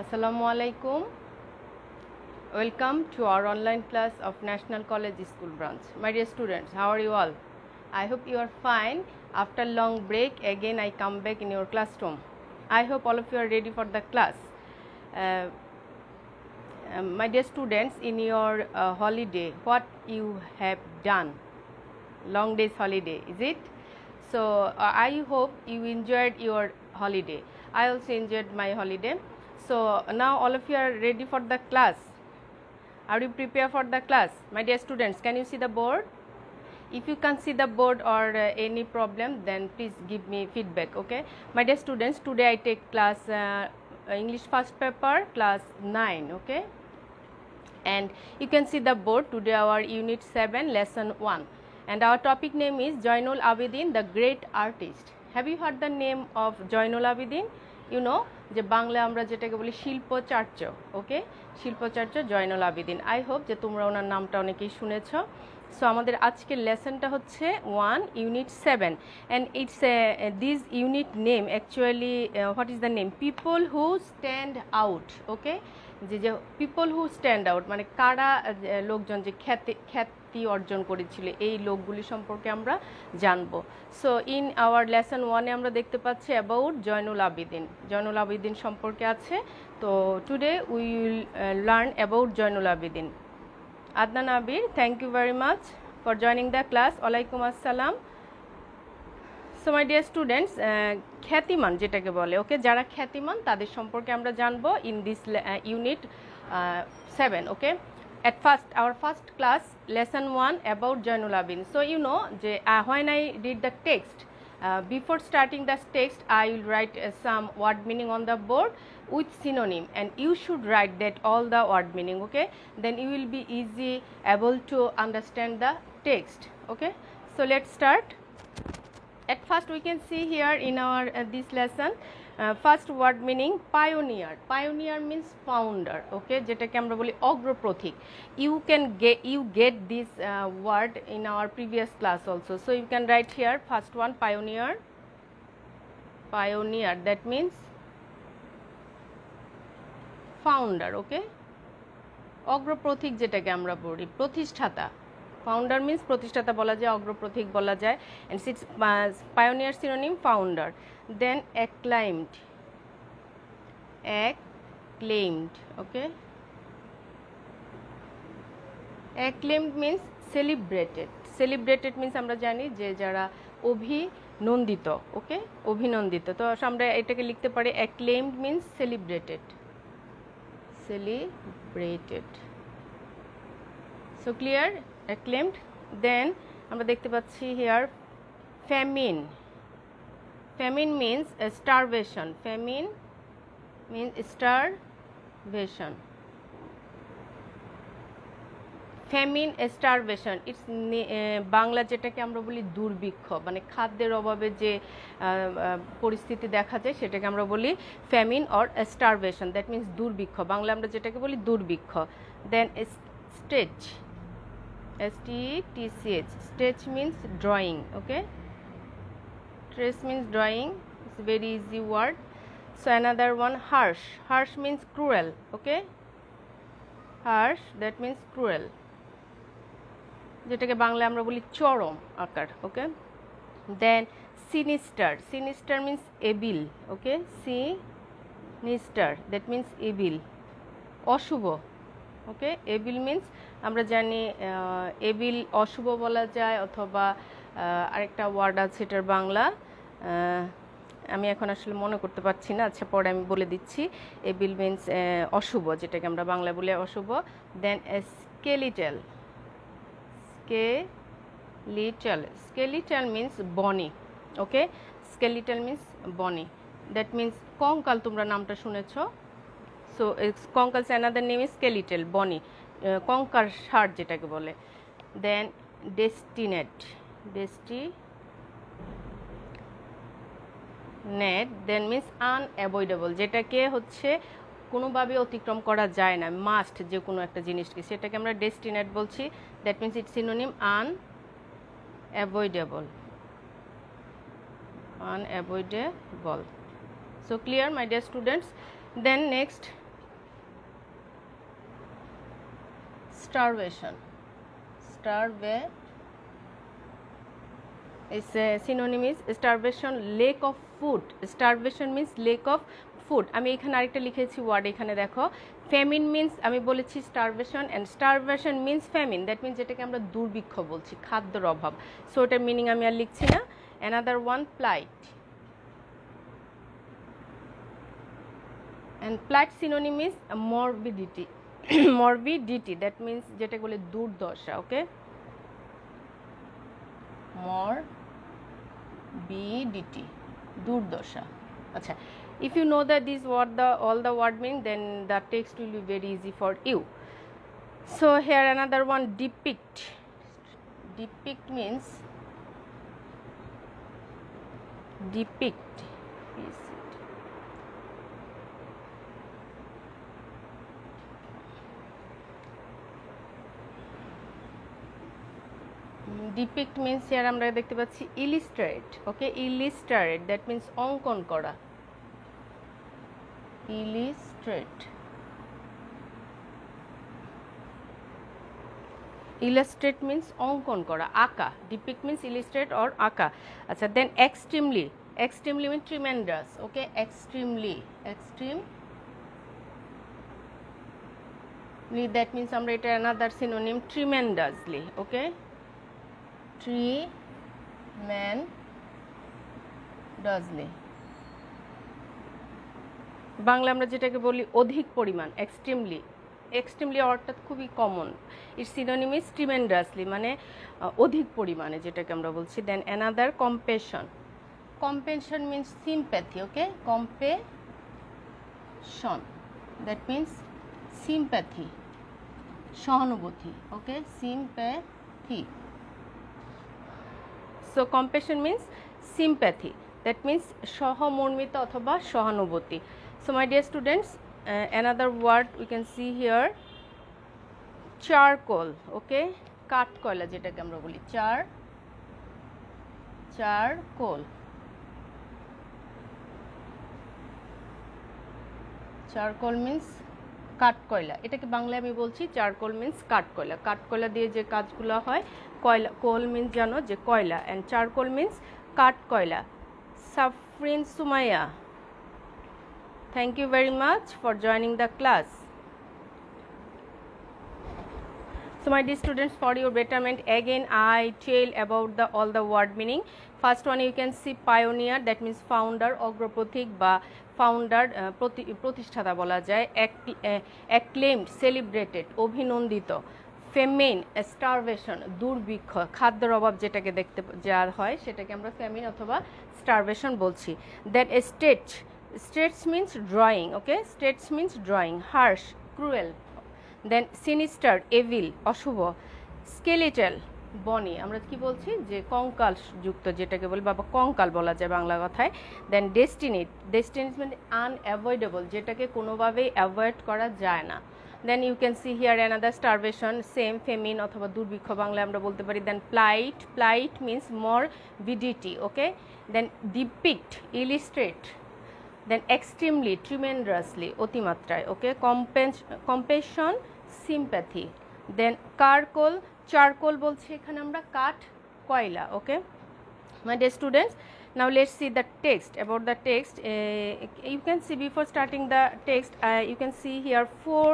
Assalamualaikum. Welcome to our online class of National College School Branch. My dear students, how are you all? I hope you are fine. After long break, again I come back in your classroom. I hope all of you are ready for the class. Uh, um, my dear students, in your uh, holiday, what you have done? Long days holiday, is it? So, uh, I hope you enjoyed your holiday. I also enjoyed my holiday. So now all of you are ready for the class. Are you prepared for the class? My dear students, can you see the board? If you can see the board or uh, any problem, then please give me feedback, okay? My dear students, today I take class uh, uh English first paper, class 9, okay? And you can see the board, today our unit 7, lesson 1. And our topic name is Joinul Abidin, the great artist. Have you heard the name of Joinul Abidin? You know, যে বাংলা আমরা যেটাকে বলি শিল্পচার্য okay শিল্পচার্য Zainul Abedin I hope যে তোমরা ওনার নামটা অনেকেই শুনেছ সো আমাদের আজকের লেসনটা হচ্ছে one unit seven and it's this unit name actually what is the name people who stand out okay যে যে পিপল হু স্ট্যান্ড আউট মানে কারা লোকজন যে খ্যাতি খ্যাতি অর্জন করেছিল এই লোকগুলি সম্পর্কে আমরা জানব সো ইন আওয়ার লেসন ওয়ানে আমরা দেখতে পাচ্ছি অ্যাবাউট জয়নুল আবিদিন জয়নুল আবিদিন সম্পর্কে আছে তো today we will learn about Zainul Abedin Adnan Abir thank you very much for joining the class ওয়ালাইকুম আসসালাম সো মাই ডিয়ার স্টুডেন্টস খ্যাতিমান যেটাকে বলে ওকে যারা খ্যাতিমান তাদের সম্পর্কে আমরা জানবো in this unit seven okay at first our first class lesson one about Zainul Abedin so you know যে when I read the text before starting the text I will write some word meaning on the board with synonym and you should write that all the word meaning okay then you will be easy able to understand the text okay so let start at first we can see here in our uh, this lesson uh, first word meaning pioneer pioneer means founder okay jeta ke amra boli agroprothik you can get you get this uh, word in our previous class also so you can write here first one pioneer pioneer that means founder okay অগ্রপ্রথিক যেটাকে আমরা বলি প্রতিষ্ঠাতা founder means প্রতিষ্ঠাতা বলা যায় অগ্রপ্রথিক বলা যায় and it's pioneer synonym founder then acclaimed acclaimed okay acclaimed means celebrated celebrated means আমরা জানি যে যারা অভিনন্দিত ওকে অভিনন্দিত তো আমরা এটাকে লিখতে পারি acclaimed means celebrated celebrated so clear claimed then আমরা দেখতে পাচ্ছি here famine famine means starvation famine means starvation famine starvation it's Bangla যেটাকে আমরা বলি দুর্ভিক্ষ মানে খাদ্যের অভাবে যে uh, uh, পরিস্থিতি দেখা যায় সেটাকে আমরা বলি famine or starvation that means দুর্ভিক্ষ বাংলা আমরা যেটাকে বলি দুর্ভিক্ষ then stage S-T-E-T-C-H. Stitch means drawing. Okay. Trace means drawing. It's a very easy word. So another one harsh. Harsh means cruel. Okay. Harsh that means cruel. যেটাকে বাংলায় আমরা বলি চরম আকার okay then sinister sinister means evil okay sinister that means evil অশুভ okay able means আমরা জানি able অশুভ বলা যায় অথবা আরেকটা ওয়ার্ড আছে এটার বাংলা আমি এখন আসলে মনে করতে পারছি না আচ্ছা পরে আমি বলে দিচ্ছি এবিল মিনস অশুভ যেটাকে আমরা বাংলা বলে অশুভ then skeletal skeletal skeletal means bony okay skeletal means bony that means কঙ্কাল তোমরা নামটা শুনেছ সো কঙ্কাল স্যানাদের নেম ইজ স্কেলিটেল বনি কঙ্কার সার যেটাকে বলে then destinate destinate then means unavoidable যেটাকে হচ্ছে কোনোভাবে অতিক্রম করা যায় না মাস্ট যে কোনো একটা জিনিসকে সেটাকে আমরা ডেস্টিনেট বলছি that means it synonym unavoidable unavoidable so clear my dear students then next starvation starve is a synonym is starvation, lack of food. Starvation means lack food আমি এখানে আরেকটা লিখেছি ওয়ার্ড এখানে দেখো ফ্যামিন মিন্স আমি বলেছি starvation and starvation means famine that means যেটাকে আমরা দুর্ভিক্ষ বলছি খাদ্যর অভাব সো এটার মিনিং আমি আর লিখছি না another one plight and plight synonym is morbidity morbidity that means যেটা বলে দুর্দশা ওকে মর বিডিটি দুর্দশা আচ্ছা if you know that this what the all the word mean then the text will be very easy for you so here another one depict depict means depict depict means here আমরা দেখতে পাচ্ছি ইলিস্ট্রেট ওকে ইলিস্ট্রেট that means অঙ্কন করা ইলিস্ট্রেট illustrate means অঙ্কন করা আঁকা depict means ইলিস্ট্রেট or আঁকা আচ্ছা then extremely extremely mean tremendous okay extremely extreme that means আমরা এটা another synonym tremendously okay tremendously Bangla আমরা যেটাকে বলি অধিক পরিমাণ এক্সট্রিমলি এক্সট্রিমলি অর্থাৎ খুবই common it synonym is tremendously মানে অধিক পরিমাণে যেটাকে আমরা বলছি then another compassion compensation means sympathy okay compassion that means sympathy সহানুভূতি okay sympathy so compassion means sympathy that means সহমর্মিতা অথবা সহানুভূতি so my dear students another word we can see here charcoal okay কাঠ কয়লা যেটাকে আমরা বলি চার চারকোল চারকোল মিন্স কাঠকয়লা এটাকে বাংলায় আমি বলছি চারকোল মিন্স কাঠকয়লা কাঠকয়লা দিয়ে যে কাজগুলো হয় কয়লা কোল মিন্স জানো যে কয়লা অ্যান্ড চারকোল মিন্স কাঠ কয়লা Safrin Sumaiya thank you very much for joining the class so my dear students for your betterment again I tell about the all the word meaning first one you can see pioneer that means founder অগ্রপথিক বা founder প্রতিষ্ঠাতা বলা যায় acclaimed celebrated অভিনন্দিত famine starvation দুর্ভিক্ষ খাদ্যের অভাব যেটাকে দেখতে যা হয় সেটাকে আমরা ফেমিন অথবা স্টারভেশন বলছি that a state states means drawing okay states means drawing harsh cruel then sinister evil অশুভ স্কেলিটাল বনি আমরা কি বলছি যে কঙ্কাল যুক্ত যেটাকে বলি বাবা কঙ্কাল বলা যায় বাংলা কথায় দেন ডেস্টিনিট ডেস্টিনিট মানে আনঅ্যাভয়েডেবল যেটাকে কোনোভাবেই অ্যাভয়েড করা যায় না then you can see here another starvation same famine অথবা দুর্ভিক্ষ বাংলায় আমরা বলতে পারি then plight plight means morbidity okay then depict illustrate then extremely tremendously অতিমাত্রায় ওকে কম্পেশন সিম্প্যাথি দেন কারকোল চারকোল বলছি এখানে আমরা কাঠ কয়লা okay my dear students now let see the text about the text you can see before starting the text you can see here four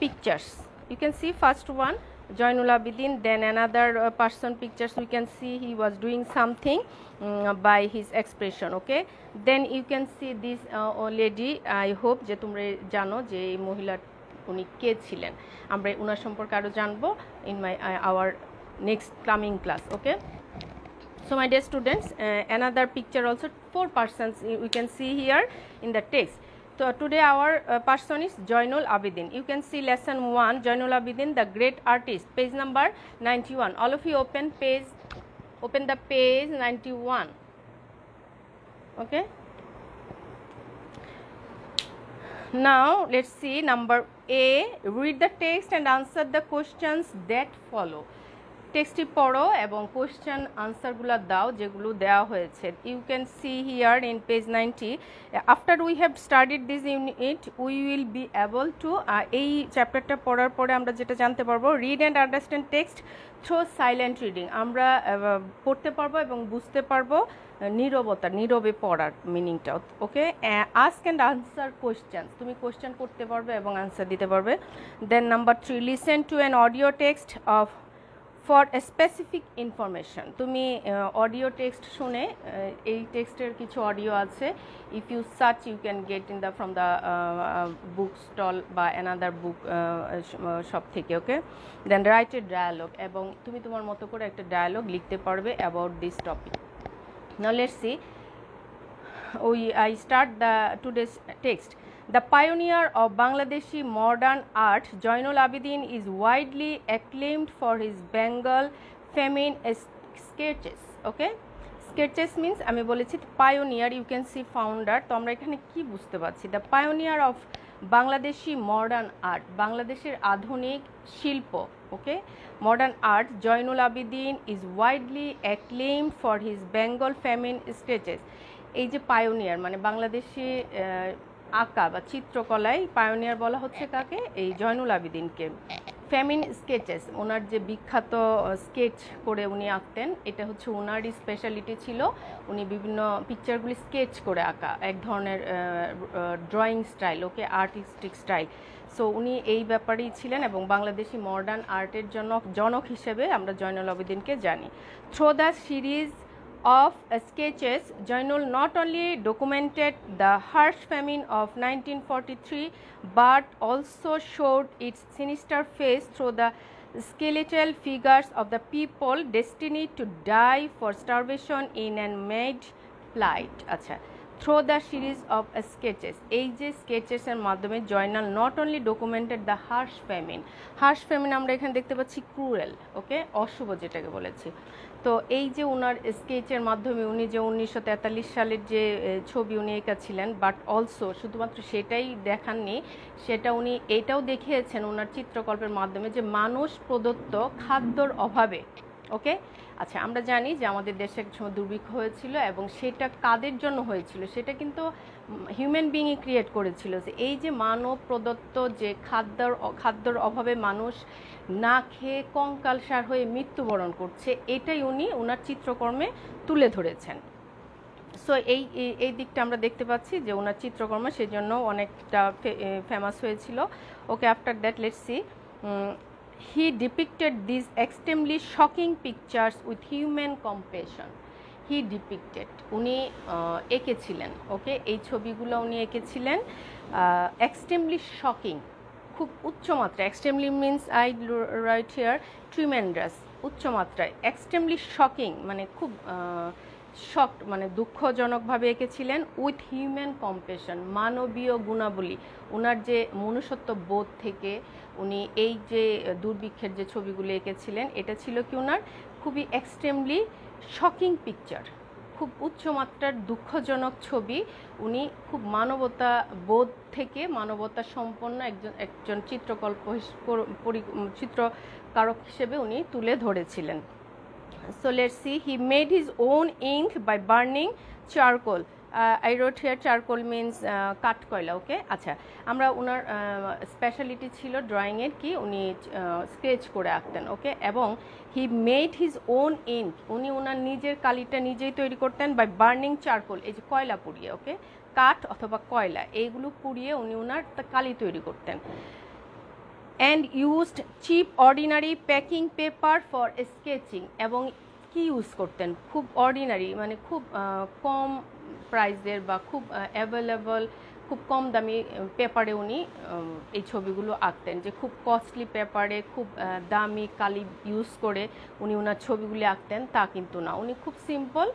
pictures you can see first one Joinul Abidin then another uh, person pictures we can see he was doing something um, by his expression okay then you can see this uh, lady I hope যে তোমরা জানো যে mohila মহিলা উনি কে ছিলেন আমরা ওনার সম্পর্কে আরও in my uh, our next coming class okay so my dear students uh, another picture also four persons we can see here in the text So today our uh, person is Joinul Abidin. You can see lesson 1 Joinul Abidin the great artist page number 91. All of you open page open the page 91. Okay. Now let's see number A read the text and answer the questions that follow. টেক্সটটি পড়ো এবং question আনসারগুলো দাও যেগুলো দেওয়া হয়েছে you can see here in page ninety after we have studied this unit we will be able to এই চ্যাপ্টারটা পড়ার পরে আমরা যেটা জানতে পারবো read and understand text through silent reading আমরা পড়তে পারবো এবং বুঝতে পারবো নীরবতা নীরবে পড়ার মিনিংটা okay ask and answer question তুমি কোয়েশ্চেন করতে পারবে এবং আনসার দিতে পারবে then number three listen to an audio text of for specific information তুমি অডিও টেক্সট শুনে এই টেক্সটের কিছু অডিও আছে if you search you can get in the from the book stall বা অ্যানাদার বুক সব থেকে ওকে দেন রাইট এ ডায়ালগ এবং তুমি তোমার মতো করে একটা ডায়ালগ লিখতে পারবে about this topic now see ওই I start the today's text the pioneer of Bangladeshi modern art Zainul Abidin is widely acclaimed for his Bengal feminine sketches. Okay sketches means আমি বলেছি pioneer you can see founder তো আমরা এখানে কী বুঝতে পারছি the pioneer of Bangladeshi modern art বাংলাদেশের আধুনিক শিল্প okay modern art Zainul Abedin is widely acclaim for his Bengal famine sketches এই যে পায়োনিয়ার মানে বাংলাদেশি আঁকা বা চিত্রকলায় পায়োনিয়ার বলা হচ্ছে কাকে এই জয়নুল আবিদিনকে ফ্যামিন স্কেচেস ওনার যে বিখ্যাত স্কেচ করে উনি আঁকতেন এটা হচ্ছে ওনারই স্পেশালিটি ছিল উনি বিভিন্ন পিকচারগুলি স্কেচ করে আঁকা এক ধরনের drawing style okay artistic style so উনি এই ব্যাপারেই ছিলেন এবং বাংলাদেশি মডার্ন আর্টের জনক জনক হিসেবে আমরা জয়নুল আবেদিনকে জানি through the series of sketches, Journal not only documented the harsh famine of 1943 but also showed its sinister face through the skeletal figures of the people destined to die for starvation in an mad plight. আচ্ছা through the series of sketches এই যে স্কেচেসের মাধ্যমে Zainul not only documented the harsh famine harsh famine আমরা এখানে দেখতে পাচ্ছি cruel ওকে অশুভ যেটাকে বলেছি তো এই যে ওনার স্কেচের মাধ্যমে উনি যে উনিশশো তেতাল্লিশ সালের যে ছবি উনি এঁকেছিলেন বাট অলসো শুধুমাত্র সেটাই দেখাননি সেটা উনি এটাও দেখিয়েছেন ওনার চিত্রকল্পের মাধ্যমে যে মানুষ প্রদত্ত খাদ্যর অভাবে ওকে আচ্ছা আমরা জানি যে আমাদের দেশে এক সময় দুর্ভিক্ষ হয়েছিল এবং সেটা কাদের জন্য হয়েছিল সেটা কিন্তু হিউম্যান বিংই ক্রিয়েট করেছিল এই যে মানব প্রদত্ত যে খাদ্যর খাদ্যর অভাবে মানুষ না খেয়ে কঙ্কালসার হয়ে মৃত্যুবরণ করছে এটাই উনি ওনার চিত্রকর্মে তুলে ধরেছেন সো এই এই দিকটা আমরা দেখতে পাচ্ছি যে ওনার চিত্রকর্ম সেজন্য অনেকটা ফেমাস হয়েছিল okay after that let's see he depicted this extremely shocking pictures with human compassion. He depicted উনি এঁকেছিলেন ওকে এই ছবিগুলো উনি এঁকেছিলেন এক্সট্রিমলি শকিং খুব উচ্চমাত্রা extremely means I write here tremendous উচ্চমাত্রায় এক্সট্রিমলি শকিং মানে খুব শক মানে দুঃখজনকভাবে এঁকেছিলেন উইথ হিউম্যান কম্পেশন মানবীয় গুণাবলী ওনার যে মনুষ্যত্ব বোধ থেকে উনি এই যে দুর্ভিক্ষের যে ছবিগুলো এঁকেছিলেন এটা ছিল কি ওনার খুবই এক্সট্রিমলি শকিং পিকচার খুব উচ্চমাত্রার দুঃখজনক ছবি উনি খুব মানবতা বোধ থেকে মানবতা সম্পন্ন একজন একজন চিত্রকল্প চিত্রকারক হিসেবে উনি তুলে ধরেছিলেন so let's see he made his own ink by burning charcoal uh, I wrote here charcoal means uh, কাঠ কয়লা ওকে আচ্ছা আমরা ওনার স্পেশালিটি ছিল ড্রয়িংয়ের কি উনি স্কেচ করে আঁকতেন ওকে এবং he made his own ink উনি ওনার নিজের কালিটা নিজেই তৈরি করতেন বাই বার্নিং চারকোল এই যে কয়লা পুড়িয়ে ওকে কাঠ অথবা কয়লা এইগুলো পুড়িয়ে উনি ওনার কালি তৈরি করতেন and used cheap ordinary packing paper for sketching এবং কি ইউজ করতেন খুব অর্ডিনারি মানে খুব কম প্রাইজের বা খুব অ্যাভেলেবল খুব কম দামি পেপারে উনি এই ছবিগুলো আঁকতেন যে খুব কস্টলি পেপারে খুব দামি কালি ইউজ করে উনি ওনার ছবিগুলি আঁকতেন তা কিন্তু না উনি খুব সিম্পল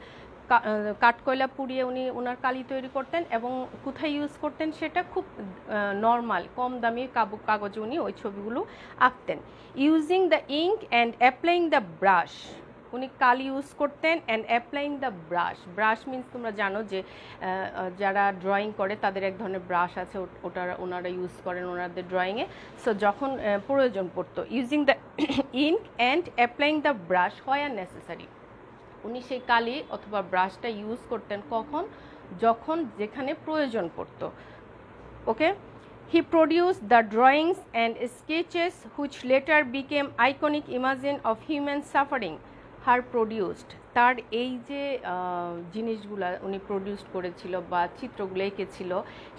কাঠকয়লা পুড়িয়ে উনি ওনার কালি তৈরি করতেন এবং কোথায় ইউজ করতেন সেটা খুব নর্মাল কম দামি কাগজে উনি ওই ছবিগুলো আঁকতেন using the ink and applying the brush উনি কালি ইউজ করতেন and applying the brush brush means তোমরা জানো যে যারা ড্রয়িং করে তাদের এক ধরনের ব্রাশ আছে ওটা ওনারা ইউজ করেন ওনাদের ড্রয়িংয়ে সো যখন প্রয়োজন পড়তো using the ink and applying the brush হয় আর নেসেসারি উনি সেই কালি অথবা ব্রাশটা ইউজ করতেন কখন যখন যেখানে প্রয়োজন পড়ত okay he produce the drawings and sketches which later became iconic imagine of human suffering her produced তার এই যে জিনিসগুলা উনি প্রডিউস করেছিল বা চিত্রগুলো এঁকেছিল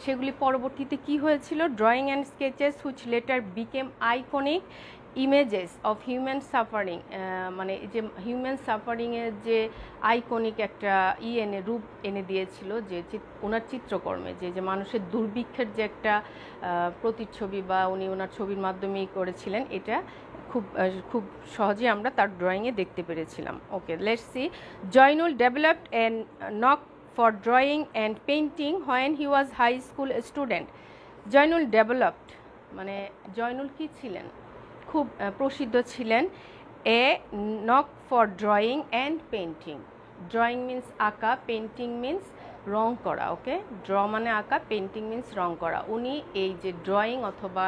সেগুলি পরবর্তীতে কি হয়েছিল drawing and sketches which later became iconic images of human suffering মানে যে হিউম্যান সাফারিংয়ের যে আইকনিক একটা ই এনে রূপ এনে দিয়েছিল যে ওনার চিত্রকর্মে যে যে মানুষের দুর্ভিক্ষের যে একটা প্রতিচ্ছবি বা উনি ওনার ছবির মাধ্যমেই করেছিলেন এটা খুব খুব সহজে আমরা তার ড্রয়িংয়ে দেখতে পেরেছিলাম okay let see Zainul developed and knack for drawing and painting when he was high school student Zainul developed মানে জয়নুল কি ছিলেন খুব প্রসিদ্ধ ছিলেন a knack for drawing and painting drawing means আঁকা পেন্টিং মিন্স রং করা ওকে ড্র মানে আঁকা পেন্টিং মিন্স রং করা উনি এই যে ড্রয়িং অথবা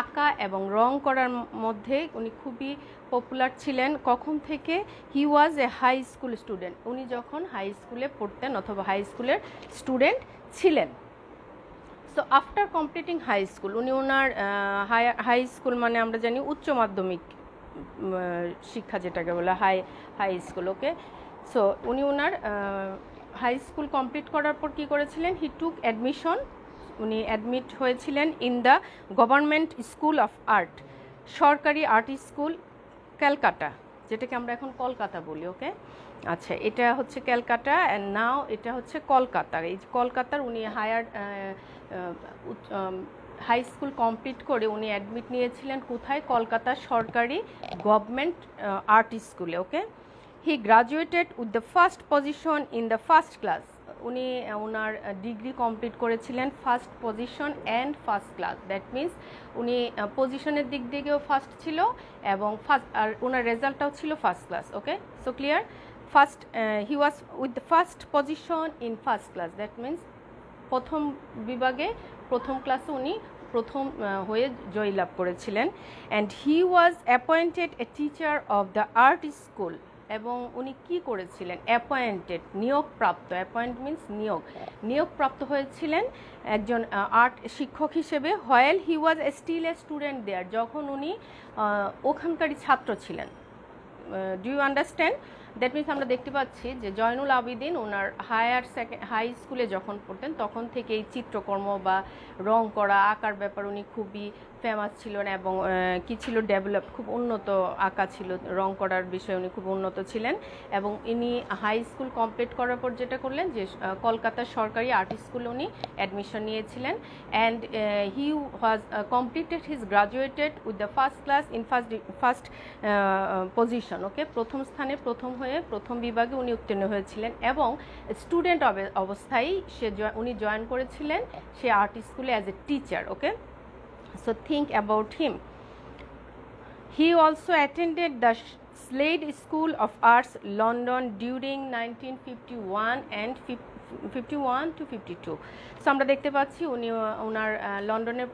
আঁকা এবং রং করার মধ্যে উনি খুবই পপুলার ছিলেন কখন থেকে he was a high school student উনি যখন হাই স্কুলে পড়তেন অথবা হাই স্কুলের স্টুডেন্ট ছিলেন so after completing high school উনি ওনার হাই হাই স্কুল মানে আমরা জানি উচ্চ মাধ্যমিক শিক্ষা যেটাকে বলে high high school okay so উনি ওনার হাই স্কুল কমপ্লিট করার পর কী করেছিলেন হি টুক অ্যাডমিশন উনি অ্যাডমিট হয়েছিলেন in the government school of art সরকারি আর্ট স্কুল ক্যালকাটা যেটাকে আমরা এখন কলকাতা বলি ওকে আচ্ছা এটা হচ্ছে ক্যালকাটা অ্যান্ড নাও এটা হচ্ছে কলকাতার এই কলকাতার উনি হায়ার হাই স্কুল কমপ্লিট করে উনি অ্যাডমিট নিয়েছিলেন কোথায় কলকাতা সরকারি গভর্নমেন্ট আর্ট স্কুলে okay he graduated with the first position in the first class উনি ওনার ডিগ্রি কমপ্লিট করেছিলেন first position and first class that means উনি পজিশনের দিক থেকেও ফার্স্ট ছিল এবং ফার্স্ট আর ওনার রেজাল্টটাও ছিল first class okay so clear first he was with the first position in first class that means প্রথম বিভাগে প্রথম ক্লাসে উনি প্রথম হয়ে জয়লাভ করেছিলেন and he was appointed a teacher of the art school এবং উনি কি করেছিলেন অ্যাপয়েন্টেড নিয়োগপ্রাপ্ত অ্যাপয়েন্ট মিন্স নিয়োগ নিয়োগপ্রাপ্ত হয়েছিলেন একজন আর্ট শিক্ষক হিসেবে while he was still a student there যখন উনি ওখানকারই ছাত্র ছিলেন do you understand that means আমরা দেখতে পাচ্ছি যে জয়নুল আবিদিন ওনার হায়ার সেকেন্ড হাই স্কুলে যখন পড়তেন তখন থেকে এই চিত্রকর্ম বা রং করা আঁকার ব্যাপার উনি খুবই ফেমাস ছিল না এবং কি ছিল ডেভেলপ খুব উন্নত আঁকা ছিল রং করার বিষয়ে উনি খুব উন্নত ছিলেন এবং ইনি হাই স্কুল কমপ্লিট করার পর যেটা করলেন যে কলকাতার সরকারি আর্ট স্কুলে উনি অ্যাডমিশন নিয়েছিলেন and he was completed his graduated with the first class in first first position okay প্রথম স্থানে প্রথম হয়ে প্রথম বিভাগে উনি উত্তীর্ণ হয়েছিলেন এবং স্টুডেন্ট অবস্থায় সে উনি জয়েন করেছিলেন সে আর্ট স্কুলে as a teacher okay So think about him. He also attended the Slade School of Arts, London during 1951 and 51 to 52. So আমরা দেখতে পাচ্ছি উনি ওনার লন্ডনে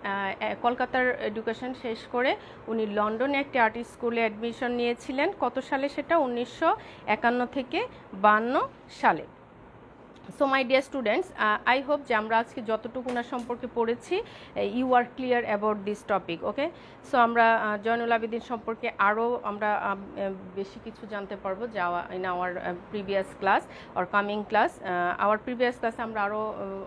কলকাতার এডুকেশন শেষ করে উনি লন্ডনে একটি আর্ট স্কুলে অ্যাডমিশন নিয়েছিলেন কত সালে সেটা উনিশশো একান্ন থেকে বান্ন সালে so my dear students I hope যে আমরা আজকে যতটুকু সম্পর্কে পড়েছি you are clear about this topic okay so আমরা জয়নুল আবেদিন সম্পর্কে আরও আমরা বেশি কিছু জানতে পারবো যাওয়া in our previous class or coming class our previous ক্লাসে আমরা আরও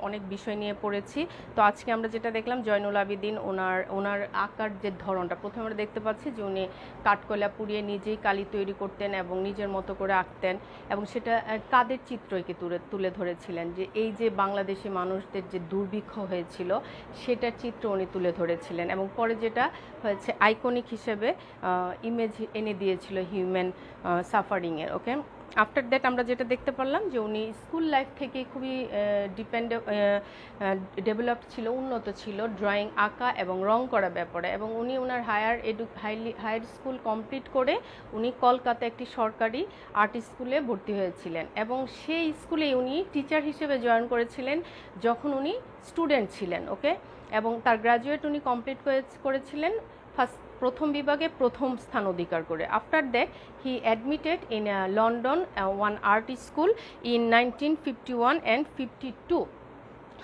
অনেক বিষয় নিয়ে পড়েছি তো আজকে আমরা যেটা দেখলাম জয়নুল আবেদিন ওনার ওনার আঁকার যে ধরনটা প্রথমে আমরা দেখতে পাচ্ছি যে উনি কাঠকয়লা পুড়িয়ে নিজেই কালি তৈরি করতেন এবং নিজের মতো করে আঁকতেন এবং সেটা কাদের চিত্রকে তুলে তুলে ধরেছিলেন যে এই যে বাংলাদেশি মানুষদের যে দুর্ভিক্ষ হয়েছিল সেটার চিত্র উনি তুলে ধরেছিলেন এবং পরে যেটা হয়েছে আইকনিক হিসেবে ইমেজ এনে দিয়েছিল হিউম্যান সাফারিংয়ের ওকে আফটার দ্যাট আমরা যেটা দেখতে পারলাম যে উনি স্কুল লাইফ থেকে খুবই ডিপেন্ড ডেভেলপ ছিল উন্নত ছিল ড্রয়িং আঁকা এবং রং করা ব্যাপারে এবং উনি ওনার higher edu highly higher school complete করে উনি কলকাতা একটি সরকারি আর্ট স্কুলে ভর্তি হয়েছিলেন এবং সেই স্কুলে উনি টিচার হিসেবে জয়েন করেছিলেন যখন উনি স্টুডেন্ট ছিলেন ওকে এবং তার গ্রাজুয়েট উনি কমপ্লিট করেছিলেন ফার্স্ট প্রথম বিভাগে প্রথম স্থান অধিকার করে after that he admitted in London one art school in nineteen fifty one and fifty two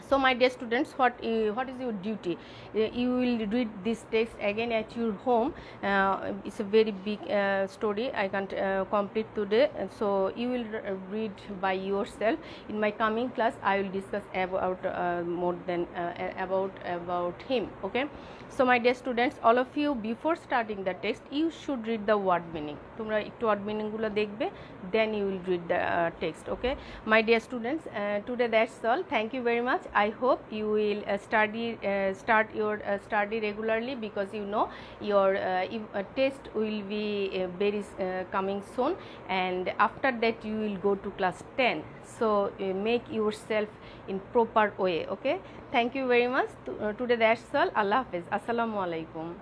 so my dear students what uh, what is your duty uh, you will read this text again at your home uh, it's a very big story i can't complete today so you will read by yourself in my coming class i will discuss about more than about about him okay so my dear students all of you before starting the text you should read the word meaning তোমরা একটু dekhbe then দেখবে will read the uh, text okay my dear students uh, today that's all thank you very much I hope you will uh, study uh, start your uh, study regularly because you know your test will be very coming soon and after that you will go to class 10 so make yourself in proper way okay thank you very much today that's all allah hafiz Assalamualaikum.